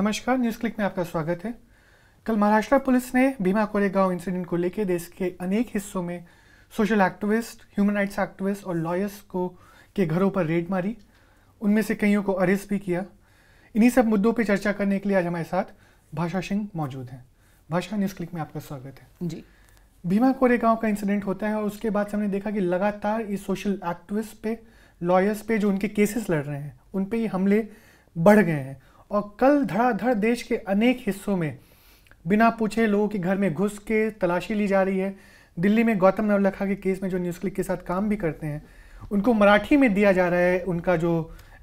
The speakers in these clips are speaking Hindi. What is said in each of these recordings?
नमस्कार न्यूज़ क्लिक में आपका स्वागत है कल महाराष्ट्र पुलिस ने भीमा कोरेगांव इंसिडेंट को लेकर देश के अनेक हिस्सों में social activist human rights activist और लॉयर्स को के घरों पर रेड मारी उनमें से कईयों को अरेस्ट भी किया इन्हीं सब मुद्दों पर चर्चा करने के लिए आज हमारे साथ भाषा सिंह मौजूद हैं भाषा न्यूज़ क्लिक में आपका स्वागत है जी भीमा कोरेगांव का इंसिडेंट होता है और उसके बाद से हमने देखा कि लगातार इस सोशल एक्टिविस्ट पे लॉयर्स पे जो उनके केसेस लड़ रहे हैं उन पर ये हमले बढ़ गए हैं और कल धड़ाधड़ देश के अनेक हिस्सों में बिना पूछे लोगों के घर में घुस के तलाशी ली जा रही है दिल्ली में गौतम नवलखा के केस में जो न्यूज़ क्लिक के साथ काम भी करते हैं उनको मराठी में दिया जा रहा है उनका जो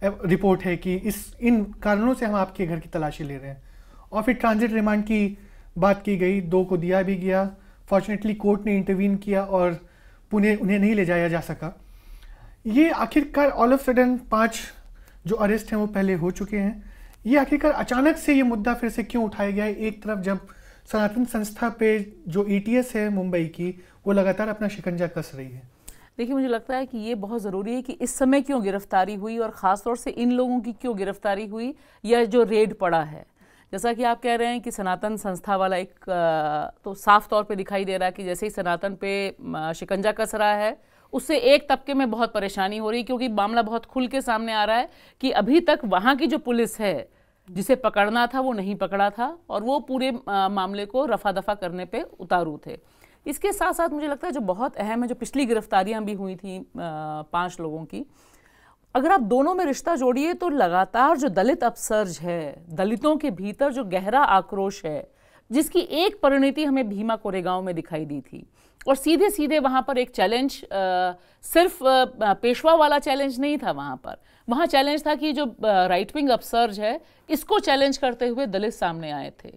रिपोर्ट है कि इस इन कारणों से हम आपके घर की तलाशी ले रहे हैं और फिर ट्रांजिट रिमांड की बात की गई दो को दिया भी गया फॉर्चुनेटली कोर्ट ने इंटरवीन किया और पुणे उन्हें नहीं ले जाया जा सका ये आखिरकार ऑल ऑफ सडन पाँच जो अरेस्ट हैं वो पहले हो चुके हैं ये आखिरकार अचानक से ये मुद्दा फिर से क्यों उठाया गया है एक तरफ जब सनातन संस्था पे जो ई e है मुंबई की वो लगातार अपना शिकंजा कस रही है देखिए मुझे लगता है कि ये बहुत ज़रूरी है कि इस समय क्यों गिरफ्तारी हुई और ख़ास तौर से इन लोगों की क्यों गिरफ्तारी हुई या जो रेड पड़ा है जैसा कि आप कह रहे हैं कि सनातन संस्था वाला एक तो साफ तौर पे दिखाई दे रहा है कि जैसे ही सनातन पे शिकंजा कस रहा है उससे एक तबके में बहुत परेशानी हो रही है क्योंकि मामला बहुत खुल के सामने आ रहा है कि अभी तक वहाँ की जो पुलिस है जिसे पकड़ना था वो नहीं पकड़ा था और वो पूरे मामले को रफा दफा करने पे उतारू थे इसके साथ साथ मुझे लगता है जो बहुत अहम है जो पिछली गिरफ्तारियां भी हुई थी पांच लोगों की अगर आप दोनों में रिश्ता जोड़िए तो लगातार जो दलित अपसर्ज है दलितों के भीतर जो गहरा आक्रोश है जिसकी एक परिणति हमें भीमा कोरेगांव में दिखाई दी थी और सीधे सीधे वहाँ पर एक चैलेंज सिर्फ आ, पेशवा वाला चैलेंज नहीं था वहाँ पर वहाँ चैलेंज था कि जो राइट विंग अपसर्ज है इसको चैलेंज करते हुए दलित सामने आए थे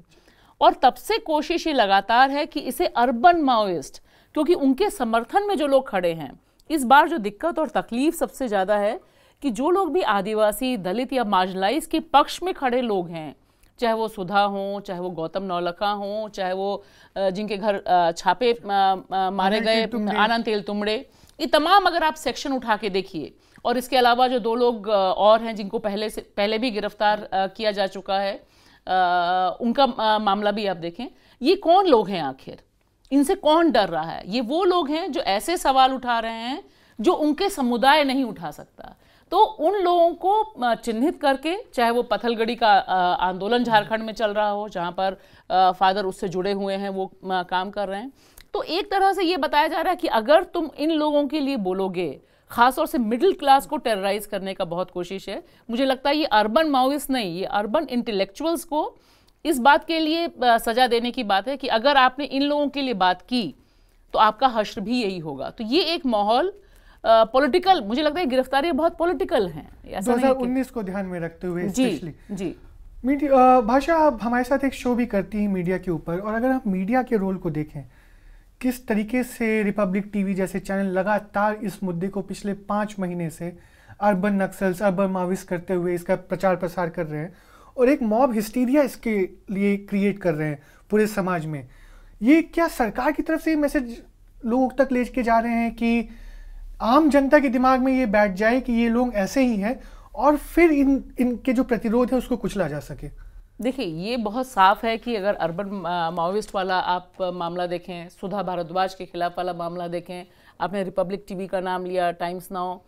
और तब से कोशिश ये लगातार है कि इसे अर्बन माओइस्ट क्योंकि उनके समर्थन में जो लोग खड़े हैं इस बार जो दिक्कत और तकलीफ सबसे ज़्यादा है कि जो लोग भी आदिवासी दलित या मार्जलाइज के पक्ष में खड़े लोग हैं चाहे वो सुधा हों चाहे वो गौतम नौलखा हों चाहे वो जिनके घर छापे मारे गए आनंद तेल तुमड़े ये तमाम अगर आप सेक्शन उठा के देखिए और इसके अलावा जो दो लोग और हैं जिनको पहले से पहले भी गिरफ्तार किया जा चुका है उनका मामला भी आप देखें ये कौन लोग हैं आखिर इनसे कौन डर रहा है ये वो लोग हैं जो ऐसे सवाल उठा रहे हैं जो उनके समुदाय नहीं उठा सकता तो उन लोगों को चिन्हित करके चाहे वो पथलगड़ी का आंदोलन झारखंड में चल रहा हो जहाँ पर फादर उससे जुड़े हुए हैं वो काम कर रहे हैं तो एक तरह से ये बताया जा रहा है कि अगर तुम इन लोगों के लिए बोलोगे खासतौर से मिडिल क्लास को टेरराइज करने का बहुत कोशिश है मुझे लगता है ये अर्बन माउस नहीं ये अर्बन इंटेलेक्चुअल्स को इस बात के लिए सजा देने की बात है कि अगर आपने इन लोगों के लिए बात की तो आपका हश्र भी यही होगा तो ये एक माहौल पॉलिटिकल मुझे लगता है गिरफ्तारी बहुत पॉलिटिकल हैं दो हजार उन्नीस को ध्यान में रखते हुए जी जी मीडिया भाषा आप हमारे साथ एक शो भी करती हैं मीडिया के ऊपर और अगर आप मीडिया के रोल को देखें किस तरीके से रिपब्लिक टीवी जैसे चैनल लगातार इस मुद्दे को पिछले पाँच महीने से अर्बन नक्सल्स अर्बन माविस करते हुए इसका प्रचार प्रसार कर रहे हैं और एक मॉब हिस्टीरिया इसके लिए क्रिएट कर रहे हैं पूरे समाज में ये क्या सरकार की तरफ से ये मैसेज लोगों तक ले के जा रहे हैं कि आम जनता के दिमाग में ये बैठ जाए कि ये लोग ऐसे ही हैं और फिर इन इनके जो प्रतिरोध है उसको कुचला जा सके देखिए ये बहुत साफ है कि अगर अर्बन माओविस्ट वाला आप मामला देखें सुधा भारद्वाज के खिलाफ वाला मामला देखें आपने रिपब्लिक टीवी का नाम लिया टाइम्स नाउ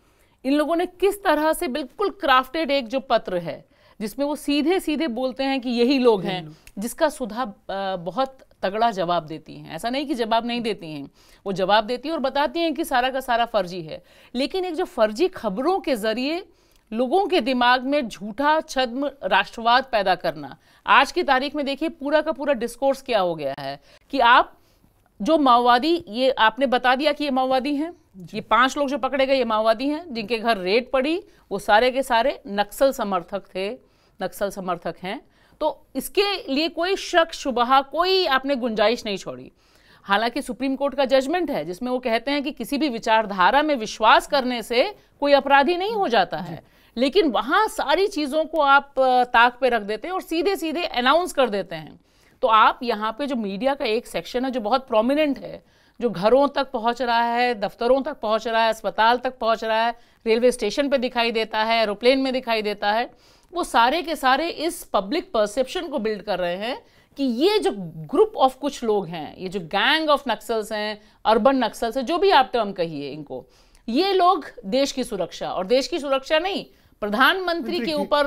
इन लोगों ने किस तरह से बिल्कुल क्राफ्टेड एक जो पत्र है जिसमें वो सीधे सीधे बोलते हैं कि यही लोग हैं जिसका सुधा बहुत तगड़ा जवाब देती हैं ऐसा नहीं कि जवाब नहीं देती हैं वो जवाब देती हैं और बताती हैं कि सारा का सारा फर्जी है लेकिन एक जो फर्जी खबरों के ज़रिए लोगों के दिमाग में झूठा छद्म राष्ट्रवाद पैदा करना आज की तारीख में देखिए पूरा का पूरा डिस्कोर्स क्या हो गया है कि आप जो माओवादी ये आपने बता दिया कि ये माओवादी हैं ये पांच लोग जो पकड़े गए ये माओवादी हैं जिनके घर रेड पड़ी वो सारे के सारे नक्सल समर्थक थे नक्सल समर्थक हैं तो इसके लिए कोई शक शुबह कोई आपने गुंजाइश नहीं छोड़ी हालांकि सुप्रीम कोर्ट का जजमेंट है जिसमें वो कहते हैं कि किसी भी विचारधारा में विश्वास करने से कोई अपराधी नहीं हो जाता है लेकिन वहाँ सारी चीज़ों को आप ताक पे रख देते हैं और सीधे सीधे अनाउंस कर देते हैं तो आप यहाँ पे जो मीडिया का एक सेक्शन है जो बहुत प्रोमिनेंट है जो घरों तक पहुँच रहा है दफ्तरों तक पहुँच रहा है अस्पताल तक पहुँच रहा है रेलवे स्टेशन पर दिखाई देता है एरोप्लेन में दिखाई देता है वो सारे के सारे इस पब्लिक परसेप्शन को बिल्ड कर रहे हैं कि ये जो ग्रुप ऑफ कुछ लोग हैं ये जो गैंग ऑफ नक्सल्स हैं अर्बन नक्सल्स हैं जो भी आप टर्म कहिए इनको ये लोग देश की सुरक्षा और देश की सुरक्षा नहीं प्रधानमंत्री के ऊपर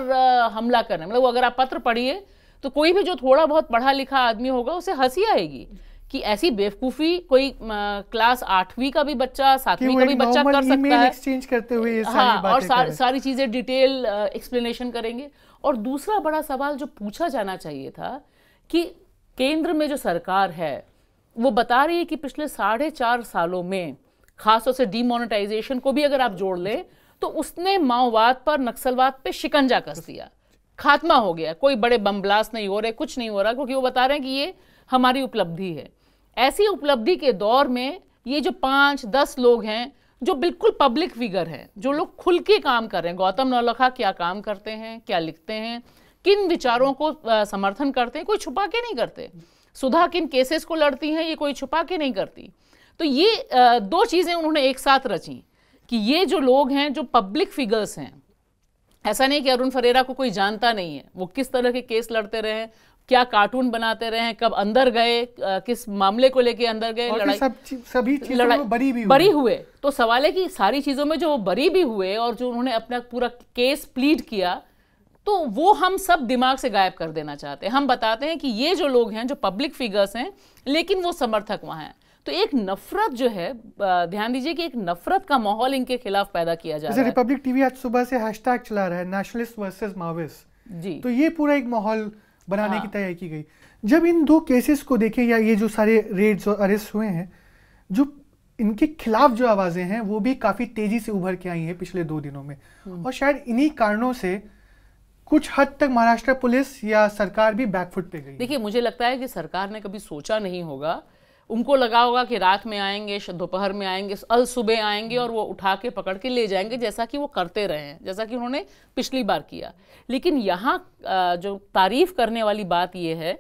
हमला करना मतलब अगर आप पत्र पढ़िए तो कोई भी जो थोड़ा बहुत पढ़ा लिखा आदमी होगा उसे हंसी आएगी कि ऐसी बेवकूफी कोई आ, क्लास आठवीं का भी बच्चा सातवीं का भी बच्चा कर सकता है एक्सचेंज करते हुए ये हाँ और सार, सारी चीजें डिटेल एक्सप्लेनेशन करेंगे और दूसरा बड़ा सवाल जो पूछा जाना चाहिए था कि केंद्र में जो सरकार है वो बता रही है कि पिछले साढ़े चार सालों में खासतौर से डीमोनेटाइजेशन को भी अगर आप जोड़ लें तो उसने माओवाद पर नक्सलवाद पे शिकंजा कस दिया खात्मा हो गया कोई बड़े बम ब्लास्ट नहीं हो रहे कुछ नहीं हो रहा क्योंकि वो बता रहे हैं कि ये हमारी उपलब्धि है ऐसी उपलब्धि के दौर में ये जो पांच दस लोग हैं जो बिल्कुल पब्लिक फिगर हैं जो लोग खुल के काम कर रहे हैं गौतम नौलखा क्या काम करते हैं क्या लिखते हैं किन विचारों को समर्थन करते हैं कोई छुपा के नहीं करते सुधा किन केसेस को लड़ती हैं ये कोई छुपा के नहीं करती तो ये दो चीज़ें उन्होंने एक साथ रची कि ये जो लोग हैं जो पब्लिक फिगर्स हैं ऐसा नहीं कि अरुण फरेरा को कोई जानता नहीं है वो किस तरह के केस लड़ते रहे क्या कार्टून बनाते रहे कब अंदर गए किस मामले को लेके अंदर गए लड़ाई सब सभी लड़ाई बरी भी हुए। बरी हुए तो सवाल है कि सारी चीज़ों में जो वो बरी भी हुए और जो उन्होंने अपना पूरा केस प्लीड किया तो वो हम सब दिमाग से गायब कर देना चाहते हैं हम बताते हैं कि ये जो लोग हैं जो पब्लिक फिगर्स हैं लेकिन वो समर्थक वहाँ हैं तो एक नफरत जो है ध्यान दीजिए कि एक नफरत का माहौल इनके खिलाफ पैदा किया जा अच्छा, रहा है रिपब्लिक टीवी आज सुबह से हैशटैग चला रहा है नेशनलिस्ट वर्सेस माओविस्ट जी तो ये पूरा एक माहौल बनाने हाँ। की तैयारी की गई जब इन दो केसेस को देखें या ये जो सारे रेड्स और अरेस्ट हुए हैं जो इनके खिलाफ जो आवाज़ें हैं वो भी काफ़ी तेज़ी से उभर के आई हैं पिछले दो दिनों में हम्म। और शायद इन्हीं कारणों से कुछ हद तक महाराष्ट्र पुलिस या सरकार भी बैकफुट पे गई देखिए मुझे लगता है कि सरकार ने कभी सोचा नहीं होगा उनको लगा होगा कि रात में आएंगे दोपहर में आएंगे अल सुबह आएंगे और वो उठा के पकड़ के ले जाएंगे जैसा कि वो करते रहे हैं जैसा कि उन्होंने पिछली बार किया लेकिन यहाँ जो तारीफ़ करने वाली बात यह है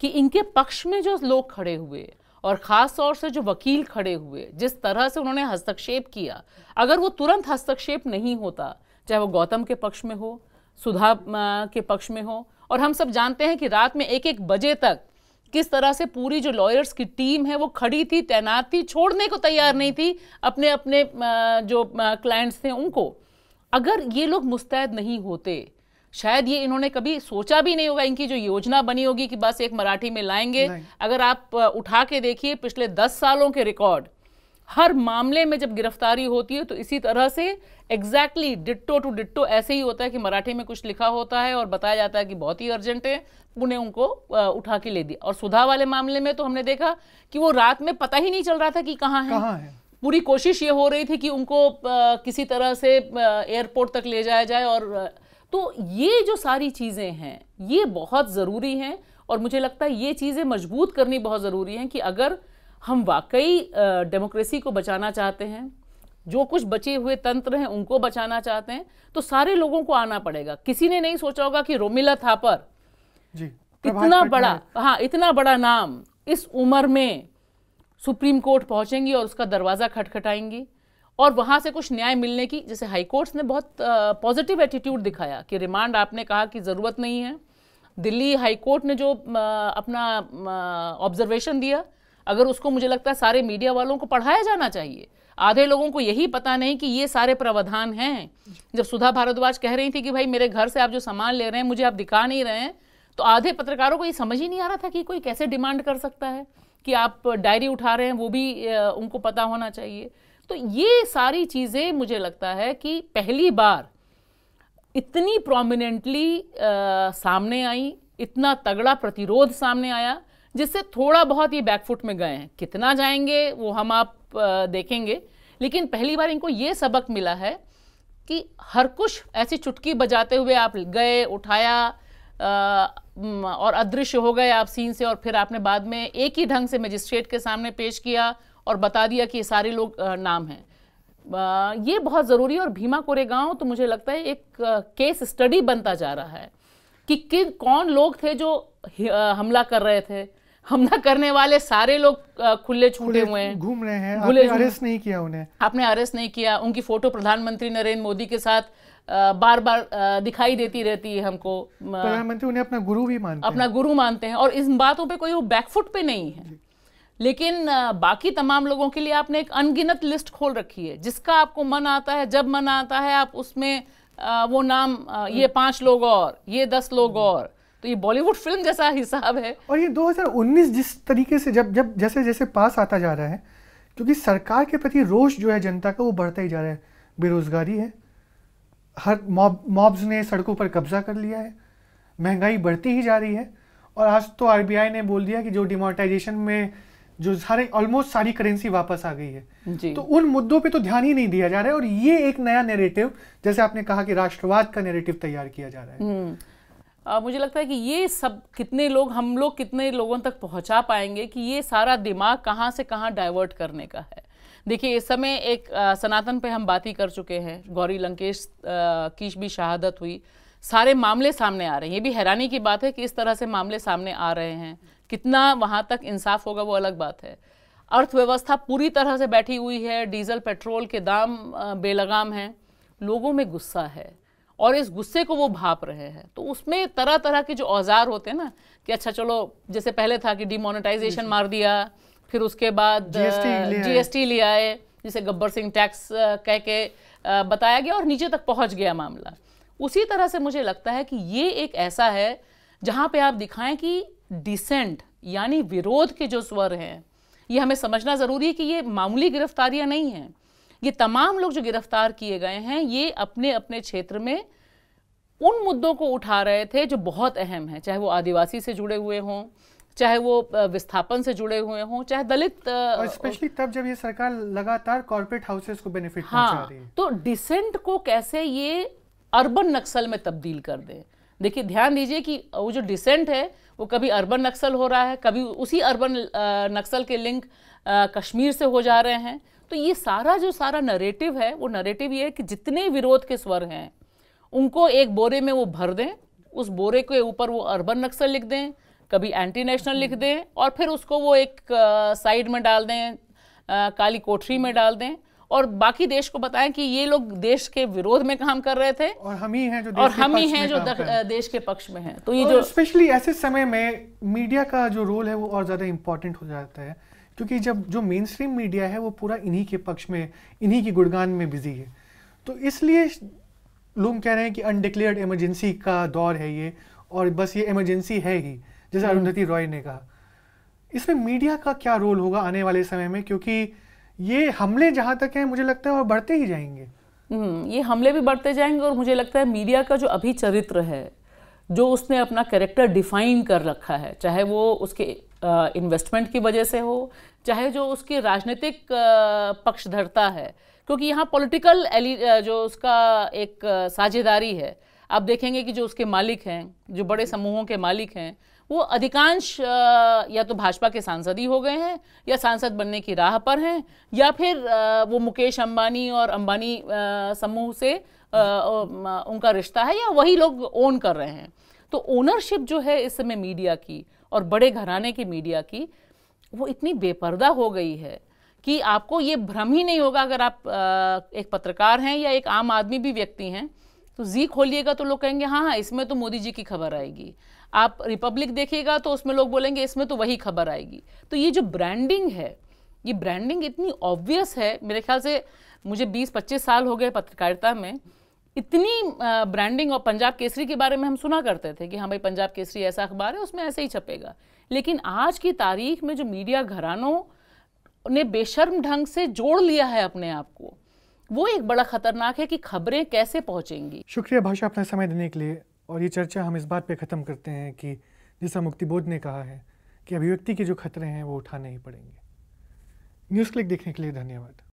कि इनके पक्ष में जो लोग खड़े हुए और ख़ास तौर से जो वकील खड़े हुए जिस तरह से उन्होंने हस्तक्षेप किया अगर वो तुरंत हस्तक्षेप नहीं होता चाहे वो गौतम के पक्ष में हो सुधा के पक्ष में हो और हम सब जानते हैं कि रात में एक एक बजे तक किस तरह से पूरी जो लॉयर्स की टीम है वो खड़ी थी तैनात थी छोड़ने को तैयार नहीं थी अपने अपने जो क्लाइंट्स थे उनको अगर ये लोग मुस्तैद नहीं होते शायद ये इन्होंने कभी सोचा भी नहीं होगा इनकी जो योजना बनी होगी कि बस एक मराठी में लाएंगे अगर आप उठा के देखिए पिछले दस सालों के रिकॉर्ड हर मामले में जब गिरफ्तारी होती है तो इसी तरह से एग्जैक्टली डिट्टो टू डिट्टो ऐसे ही होता है कि मराठी में कुछ लिखा होता है और बताया जाता है कि बहुत ही अर्जेंट है उन्हें उनको उठा के ले दिया और सुधा वाले मामले में तो हमने देखा कि वो रात में पता ही नहीं चल रहा था कि कहाँ है, कहाँ है? पूरी कोशिश ये हो रही थी कि उनको किसी तरह से एयरपोर्ट तक ले जाया जाए और तो ये जो सारी चीज़ें हैं ये बहुत ज़रूरी हैं और मुझे लगता है ये चीज़ें मजबूत करनी बहुत ज़रूरी हैं कि अगर हम वाकई डेमोक्रेसी को बचाना चाहते हैं जो कुछ बचे हुए तंत्र हैं उनको बचाना चाहते हैं तो सारे लोगों को आना पड़ेगा किसी ने नहीं सोचा होगा कि रोमिला थापर जी इतना बड़ा हाँ इतना बड़ा नाम इस उम्र में सुप्रीम कोर्ट पहुंचेंगी और उसका दरवाज़ा खटखटाएंगी और वहां से कुछ न्याय मिलने की जैसे हाई कोर्ट्स ने बहुत पॉजिटिव एटीट्यूड दिखाया कि रिमांड आपने कहा कि ज़रूरत नहीं है दिल्ली हाई कोर्ट ने जो आ, अपना ऑब्जर्वेशन दिया अगर उसको मुझे लगता है सारे मीडिया वालों को पढ़ाया जाना चाहिए आधे लोगों को यही पता नहीं कि ये सारे प्रावधान हैं जब सुधा भारद्वाज कह रही थी कि भाई मेरे घर से आप जो सामान ले रहे हैं मुझे आप दिखा नहीं रहे हैं तो आधे पत्रकारों को ये समझ ही नहीं आ रहा था कि कोई कैसे डिमांड कर सकता है कि आप डायरी उठा रहे हैं वो भी उनको पता होना चाहिए तो ये सारी चीज़ें मुझे लगता है कि पहली बार इतनी प्रोमिनेंटली सामने आई इतना तगड़ा प्रतिरोध सामने आया जिससे थोड़ा बहुत ये बैकफुट में गए हैं कितना जाएंगे वो हम आप देखेंगे लेकिन पहली बार इनको ये सबक मिला है कि हर कुछ ऐसी चुटकी बजाते हुए आप गए उठाया और अदृश्य हो गए आप सीन से और फिर आपने बाद में एक ही ढंग से मजिस्ट्रेट के सामने पेश किया और बता दिया कि ये सारे लोग नाम हैं ये बहुत ज़रूरी और भीमा कोरेगांव तो मुझे लगता है एक केस स्टडी बनता जा रहा है कि किन कौन लोग थे जो हमला कर रहे थे हमला करने वाले सारे लोग खुले छूटे हुए हैं घूम रहे हैं आपने अरेस्ट नहीं किया उन्हें आपने अरेस्ट नहीं किया उनकी फोटो प्रधानमंत्री नरेंद्र मोदी के साथ बार बार दिखाई देती रहती है हमको प्रधानमंत्री उन्हें अपना गुरु भी मानते अपना गुरु मानते हैं और इन बातों पे कोई वो बैकफुट पे नहीं है लेकिन बाकी तमाम लोगों के लिए आपने एक अनगिनत लिस्ट खोल रखी है जिसका आपको मन आता है जब मन आता है आप उसमें वो नाम ये हम्म। पांच लोग और ये दस लोग हम्म। और तो ये बॉलीवुड फिल्म जैसा हिसाब है और ये 2019 जिस तरीके से जब जब जैसे जैसे पास आता जा रहा है क्योंकि सरकार के प्रति रोष जो है जनता का वो बढ़ता ही जा रहा है बेरोजगारी है हर मॉब मॉब्स ने सड़कों पर कब्जा कर लिया है महंगाई बढ़ती ही जा रही है और आज तो आर ने बोल दिया कि जो डिमोनेटाइजेशन में जो सारे ऑलमोस्ट सारी करेंसी वापस आ गई है तो उन मुद्दों पे तो ध्यान ही नहीं दिया जा रहा है और ये एक नया नेरेटिव जैसे आपने कहा कि राष्ट्रवाद का नेरेटिव तैयार किया जा रहा है हम्म। आ, मुझे लगता है कि ये सब कितने लोग हम लोग कितने लोगों तक पहुंचा पाएंगे कि ये सारा दिमाग कहाँ से कहाँ डाइवर्ट करने का है देखिए इस समय एक आ, सनातन पे हम बात ही कर चुके हैं गौरी लंकेश की भी शहादत हुई सारे मामले सामने आ रहे हैं ये भी हैरानी की बात है कि इस तरह से मामले सामने आ रहे हैं कितना वहाँ तक इंसाफ होगा वो अलग बात है अर्थव्यवस्था पूरी तरह से बैठी हुई है डीजल पेट्रोल के दाम बेलगाम हैं लोगों में गुस्सा है और इस गुस्से को वो भाप रहे हैं तो उसमें तरह तरह के जो औजार होते हैं ना कि अच्छा चलो जैसे पहले था कि डिमोनेटाइजेशन मार दिया फिर उसके बाद जीएसटी ले आए जिसे गब्बर सिंह टैक्स कह के बताया गया और नीचे तक पहुंच गया मामला उसी तरह से मुझे लगता है कि ये एक ऐसा है जहां पे आप दिखाएं कि डिसेंट यानी विरोध के जो स्वर हैं ये हमें समझना ज़रूरी है कि ये मामूली गिरफ्तारियां नहीं हैं ये तमाम लोग जो गिरफ्तार किए गए हैं ये अपने अपने क्षेत्र में उन मुद्दों को उठा रहे थे जो बहुत अहम हैं चाहे वो आदिवासी से जुड़े हुए हों चाहे वो विस्थापन से जुड़े हुए हों चाहे दलित स्पेशली तब जब ये सरकार लगातार कॉर्पोरेट हाउसेस को बेनिफिट हाँ, पहुंचा रही है तो डिसेंट को कैसे ये अर्बन नक्सल में तब्दील कर दे देखिए ध्यान दीजिए कि वो जो डिसेंट है वो कभी अर्बन नक्सल हो रहा है कभी उसी अर्बन नक्सल के लिंक कश्मीर से हो जा रहे हैं तो ये सारा जो सारा नरेटिव है वो नरेटिव ये है कि जितने विरोध के स्वर हैं उनको एक बोरे में वो भर दें उस बोरे के ऊपर वो अर्बन नक्सल लिख दें कभी एंटी नेशनल लिख दें और फिर उसको वो एक साइड में डाल दें आ, काली कोठरी में डाल दें और बाकी देश को बताएं कि ये लोग देश के विरोध में काम कर रहे थे और हम ही हैं जो और हम ही हैं जो देश के पक्ष में हैं तो ये जो स्पेशली ऐसे समय में मीडिया का जो रोल है वो और ज़्यादा इम्पोर्टेंट हो जाता है क्योंकि जब जो मेन स्ट्रीम मीडिया है वो पूरा इन्हीं के पक्ष में इन्हीं की गुड़गान में बिजी है तो इसलिए लोग कह रहे हैं कि अनडिक्लेयर्ड इमरजेंसी का दौर है ये और बस ये इमरजेंसी है ही जैसे हम्म। अरुंधति रॉय ने कहा इसमें मीडिया का क्या रोल होगा आने वाले समय में क्योंकि ये हमले जहाँ तक हैं मुझे लगता है और बढ़ते ही जाएंगे हम्म, ये हमले भी बढ़ते जाएंगे और मुझे लगता है मीडिया का जो अभी चरित्र है जो उसने अपना कैरेक्टर डिफाइन कर रखा है चाहे वो उसके इन्वेस्टमेंट की वजह से हो चाहे जो उसकी राजनीतिक पक्षधरता है क्योंकि यहाँ पॉलिटिकल जो उसका एक साझेदारी है आप देखेंगे कि जो उसके मालिक हैं जो बड़े समूहों के मालिक हैं वो अधिकांश या तो भाजपा के सांसद ही हो गए हैं या सांसद बनने की राह पर हैं या फिर वो मुकेश अंबानी और अंबानी समूह से उनका रिश्ता है या वही लोग ओन कर रहे हैं तो ओनरशिप जो है इस समय मीडिया की और बड़े घराने की मीडिया की वो इतनी बेपर्दा हो गई है कि आपको ये भ्रम ही नहीं होगा अगर आप एक पत्रकार हैं या एक आम आदमी भी व्यक्ति हैं तो जी खोलिएगा तो लोग कहेंगे हाँ हाँ इसमें तो मोदी जी की खबर आएगी आप रिपब्लिक देखिएगा तो उसमें लोग बोलेंगे इसमें तो वही खबर आएगी तो ये जो ब्रांडिंग है ये ब्रांडिंग इतनी ऑब्वियस है मेरे ख्याल से मुझे 20-25 साल हो गए पत्रकारिता में इतनी ब्रांडिंग और पंजाब केसरी के बारे में हम सुना करते थे कि हाँ भाई पंजाब केसरी ऐसा अखबार है उसमें ऐसे ही छपेगा लेकिन आज की तारीख में जो मीडिया घरानों ने बेशर्म ढंग से जोड़ लिया है अपने आप को वो एक बड़ा खतरनाक है कि खबरें कैसे पहुंचेंगी शुक्रिया भाषा अपना समय देने के लिए और ये चर्चा हम इस बात पे ख़त्म करते हैं कि जैसा मुक्तिबोध ने कहा है कि अभिव्यक्ति के जो खतरे हैं वो उठाने ही पड़ेंगे न्यूज़ क्लिक देखने के लिए धन्यवाद